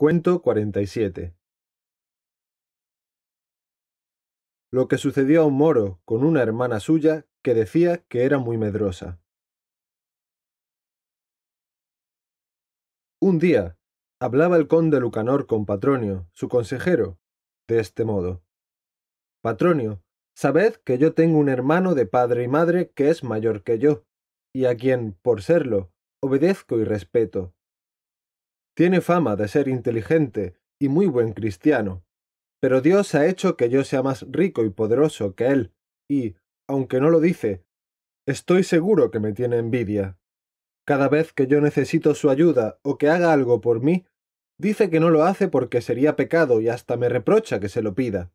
Cuento 47 Lo que sucedió a un moro con una hermana suya que decía que era muy medrosa. Un día, hablaba el conde Lucanor con Patronio, su consejero, de este modo. Patronio, sabed que yo tengo un hermano de padre y madre que es mayor que yo, y a quien, por serlo, obedezco y respeto, tiene fama de ser inteligente y muy buen cristiano, pero Dios ha hecho que yo sea más rico y poderoso que él, y, aunque no lo dice, estoy seguro que me tiene envidia. Cada vez que yo necesito su ayuda o que haga algo por mí, dice que no lo hace porque sería pecado y hasta me reprocha que se lo pida.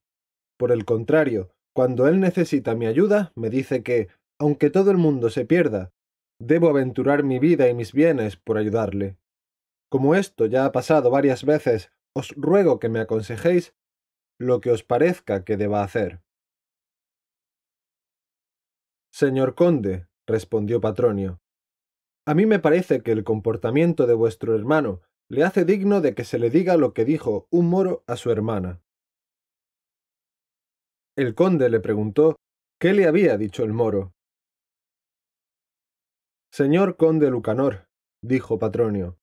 Por el contrario, cuando él necesita mi ayuda, me dice que, aunque todo el mundo se pierda, debo aventurar mi vida y mis bienes por ayudarle. Como esto ya ha pasado varias veces, os ruego que me aconsejéis lo que os parezca que deba hacer. Señor conde, respondió Patronio, a mí me parece que el comportamiento de vuestro hermano le hace digno de que se le diga lo que dijo un moro a su hermana. El conde le preguntó qué le había dicho el moro. Señor conde Lucanor, dijo Patronio,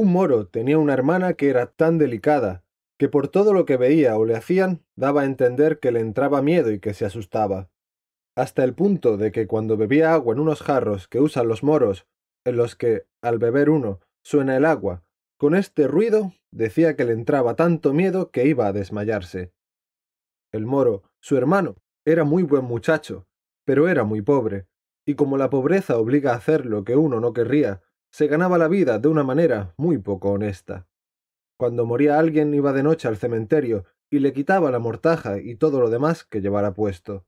un moro tenía una hermana que era tan delicada, que por todo lo que veía o le hacían daba a entender que le entraba miedo y que se asustaba, hasta el punto de que cuando bebía agua en unos jarros que usan los moros, en los que, al beber uno, suena el agua, con este ruido decía que le entraba tanto miedo que iba a desmayarse. El moro, su hermano, era muy buen muchacho, pero era muy pobre, y como la pobreza obliga a hacer lo que uno no querría, se ganaba la vida de una manera muy poco honesta. Cuando moría alguien iba de noche al cementerio y le quitaba la mortaja y todo lo demás que llevara puesto.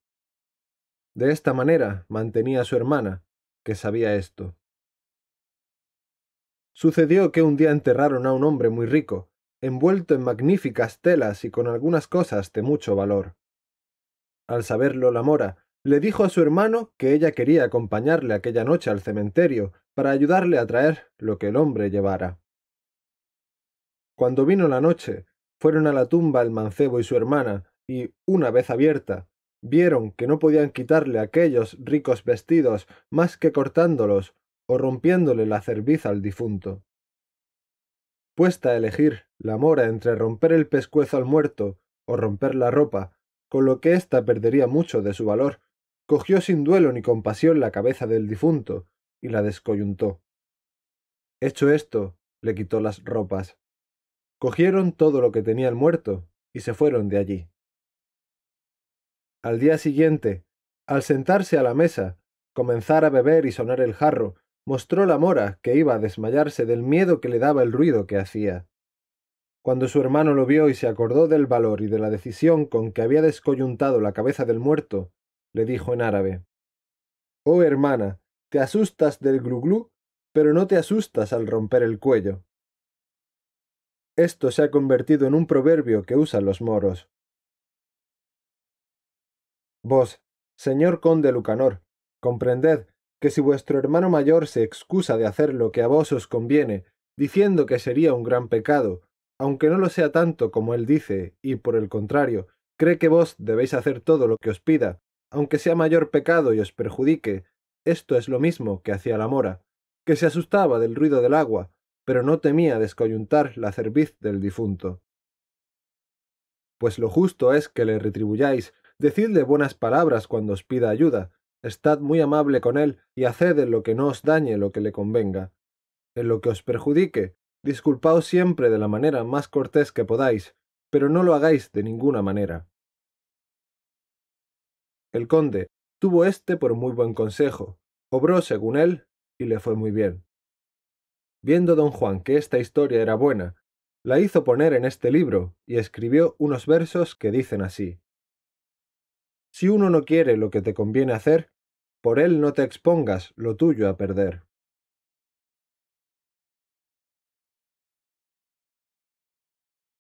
De esta manera mantenía a su hermana, que sabía esto. Sucedió que un día enterraron a un hombre muy rico, envuelto en magníficas telas y con algunas cosas de mucho valor. Al saberlo la mora, le dijo a su hermano que ella quería acompañarle aquella noche al cementerio para ayudarle a traer lo que el hombre llevara. Cuando vino la noche, fueron a la tumba el mancebo y su hermana, y, una vez abierta, vieron que no podían quitarle aquellos ricos vestidos más que cortándolos o rompiéndole la cerviz al difunto. Puesta a elegir la mora entre romper el pescuezo al muerto o romper la ropa, con lo que ésta perdería mucho de su valor cogió sin duelo ni compasión la cabeza del difunto y la descoyuntó. Hecho esto, le quitó las ropas. Cogieron todo lo que tenía el muerto y se fueron de allí. Al día siguiente, al sentarse a la mesa, comenzar a beber y sonar el jarro, mostró la mora que iba a desmayarse del miedo que le daba el ruido que hacía. Cuando su hermano lo vio y se acordó del valor y de la decisión con que había descoyuntado la cabeza del muerto, le dijo en árabe. Oh hermana, te asustas del gluglú, pero no te asustas al romper el cuello. Esto se ha convertido en un proverbio que usan los moros. Vos, señor conde Lucanor, comprended que si vuestro hermano mayor se excusa de hacer lo que a vos os conviene, diciendo que sería un gran pecado, aunque no lo sea tanto como él dice, y por el contrario, cree que vos debéis hacer todo lo que os pida, aunque sea mayor pecado y os perjudique, esto es lo mismo que hacía la mora, que se asustaba del ruido del agua, pero no temía descoyuntar la cerviz del difunto. Pues lo justo es que le retribuyáis, decidle buenas palabras cuando os pida ayuda, estad muy amable con él y haced en lo que no os dañe lo que le convenga. En lo que os perjudique, disculpaos siempre de la manera más cortés que podáis, pero no lo hagáis de ninguna manera. El conde tuvo éste por muy buen consejo, obró según él, y le fue muy bien. Viendo don Juan que esta historia era buena, la hizo poner en este libro y escribió unos versos que dicen así. Si uno no quiere lo que te conviene hacer, por él no te expongas lo tuyo a perder.